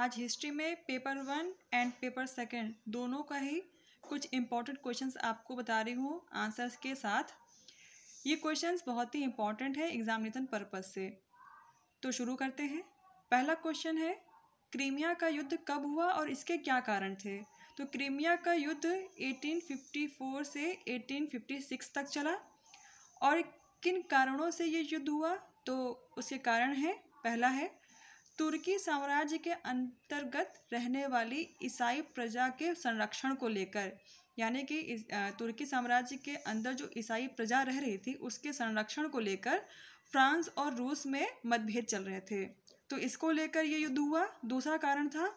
आज हिस्ट्री में paper one and paper second दोनों का ही कुछ इम्पॉर्टेंट क्वेश्चंस आपको बता रही हूँ आंसर्स के साथ ये क्वेश्चंस बहुत ही इम्पॉर्टेंट है एग्जामिनेशन पर्पज से तो शुरू करते हैं पहला क्वेश्चन है क्रीमिया का युद्ध कब हुआ और इसके क्या कारण थे तो क्रीमिया का युद्ध 1854 से 1856 तक चला और किन कारणों से ये युद्ध हुआ तो उसके कारण है पहला है तुर्की साम्राज्य के अंतर्गत रहने वाली ईसाई प्रजा के संरक्षण को लेकर यानी कि तुर्की साम्राज्य के अंदर जो ईसाई प्रजा रह रही थी उसके संरक्षण को लेकर फ्रांस और रूस में मतभेद चल रहे थे तो इसको लेकर ये युद्ध हुआ दूसरा कारण था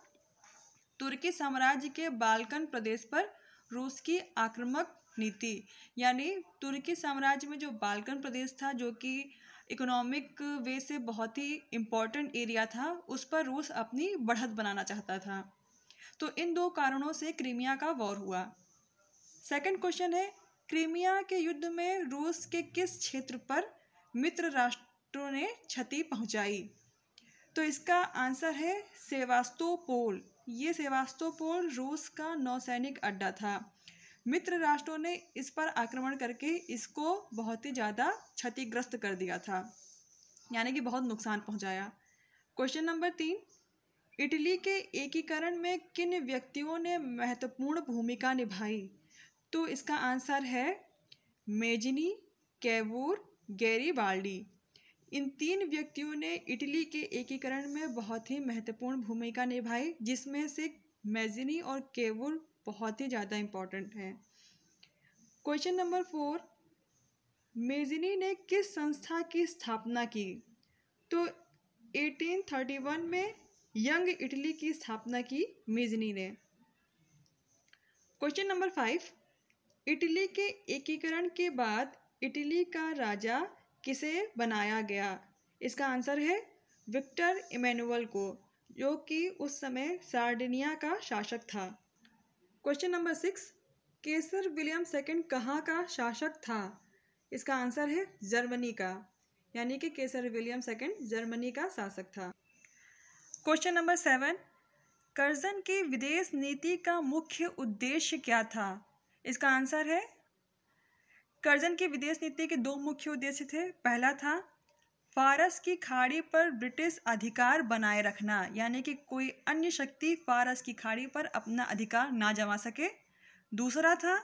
तुर्की साम्राज्य के बालकन प्रदेश पर रूस की आक्रामक नीति यानी तुर्की साम्राज्य में जो बालकन प्रदेश था जो कि इकोनॉमिक वे से बहुत ही इम्पॉर्टेंट एरिया था उस पर रूस अपनी बढ़त बनाना चाहता था तो इन दो कारणों से क्रीमिया का वॉर हुआ सेकंड क्वेश्चन है क्रीमिया के युद्ध में रूस के किस क्षेत्र पर मित्र राष्ट्रों ने क्षति पहुंचाई तो इसका आंसर है सेवास्तोपोल ये सेवास्तोपोल रूस का नौसैनिक अड्डा था मित्र राष्ट्रों ने इस पर आक्रमण करके इसको बहुत ही ज़्यादा क्षतिग्रस्त कर दिया था यानी कि बहुत नुकसान पहुंचाया क्वेश्चन नंबर तीन इटली के एकीकरण में किन व्यक्तियों ने महत्वपूर्ण भूमिका निभाई तो इसका आंसर है मेजिनी कैवूर गैरी बाल्डी इन तीन व्यक्तियों ने इटली के एकीकरण में बहुत ही महत्वपूर्ण भूमिका निभाई जिसमें से मेजिनी और केवुर बहुत ही ज़्यादा इम्पॉर्टेंट है क्वेश्चन नंबर फोर मेजिनी ने किस संस्था की स्थापना की तो 1831 में यंग इटली की स्थापना की मेजनी ने क्वेश्चन नंबर फाइव इटली के एकीकरण के बाद इटली का राजा किसे बनाया गया इसका आंसर है विक्टर इमैनुअल को जो कि उस समय सार्डिनिया का शासक था question number six Kaiser William second कहाँ का शासक था इसका आंसर है जर्मनी का यानी कि केसर विलियम सेकंड जर्मनी का शासक था क्वेश्चन नंबर सेवन कर्जन की विदेश नीति का मुख्य उद्देश्य क्या था इसका आंसर है कर्जन की विदेश नीति के दो मुख्य उद्देश्य थे पहला था फारस की खाड़ी पर ब्रिटिश अधिकार बनाए रखना यानी कि कोई अन्य शक्ति फारस की खाड़ी पर अपना अधिकार ना जमा सके दूसरा था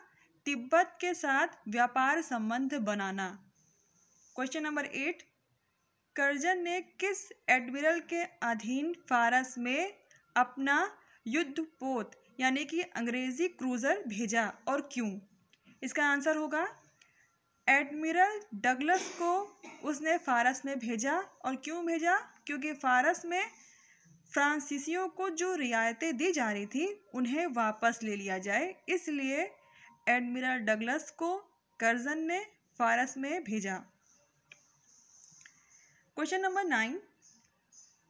तिब्बत के साथ व्यापार संबंध बनाना क्वेश्चन नंबर एट करजन ने किस एडमिरल के अधीन फारस में अपना युद्ध पोत यानी कि अंग्रेजी क्रूजर भेजा और क्यों इसका आंसर होगा एडमिरल डगलस को उसने फारस में भेजा और क्यों भेजा क्योंकि फारस में फ्रांसीसियों को जो रियायतें दी जा रही थी उन्हें वापस ले लिया जाए इसलिए एडमिरल डगलस को कर्जन ने फारस में भेजा question number nine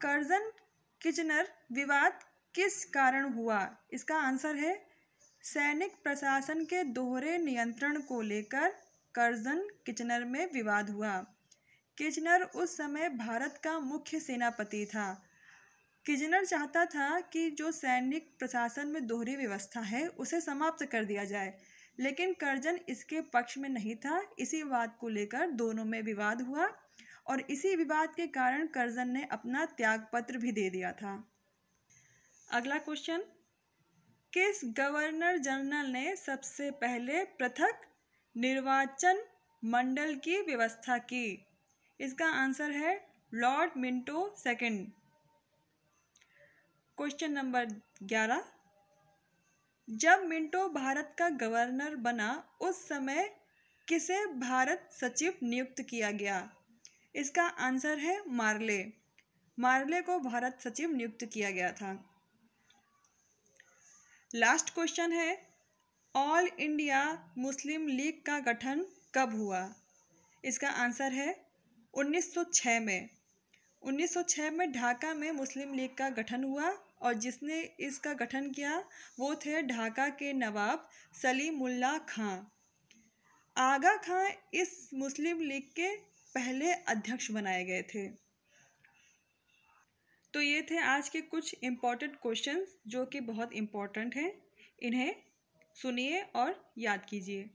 Curzon Kitchener विवाद किस कारण हुआ इसका आंसर है सैनिक प्रशासन के दोहरे नियंत्रण को लेकर कर्जन किचनर में विवाद हुआ किचनर उस समय भारत का मुख्य सेनापति था किजनर चाहता था कि जो सैनिक प्रशासन में दोहरी व्यवस्था है उसे समाप्त कर दिया जाए लेकिन कर्जन इसके पक्ष में नहीं था इसी बात को लेकर दोनों में विवाद हुआ और इसी विवाद के कारण करजन ने अपना त्यागपत्र भी दे दिया था अगला क्वेश्चन किस गवर्नर जनरल ने सबसे पहले पृथक निर्वाचन मंडल की व्यवस्था की इसका आंसर है Lord Minto second question number ग्यारह जब मिंटो भारत का गवर्नर बना उस समय किसे भारत सचिव नियुक्त किया गया इसका आंसर है मार्ले मार्ले को भारत सचिव नियुक्त किया गया था लास्ट क्वेश्चन है ऑल इंडिया मुस्लिम लीग का गठन कब हुआ इसका आंसर है 1906 में 1906 में ढाका में मुस्लिम लीग का गठन हुआ और जिसने इसका गठन किया वो थे ढाका के नवाब सलीमुल्ला खां आगा खां इस मुस्लिम लीग के पहले अध्यक्ष बनाए गए थे तो ये थे आज के कुछ इम्पॉर्टेंट क्वेश्चंस जो कि बहुत इम्पॉर्टेंट हैं इन्हें सुनिए और याद कीजिए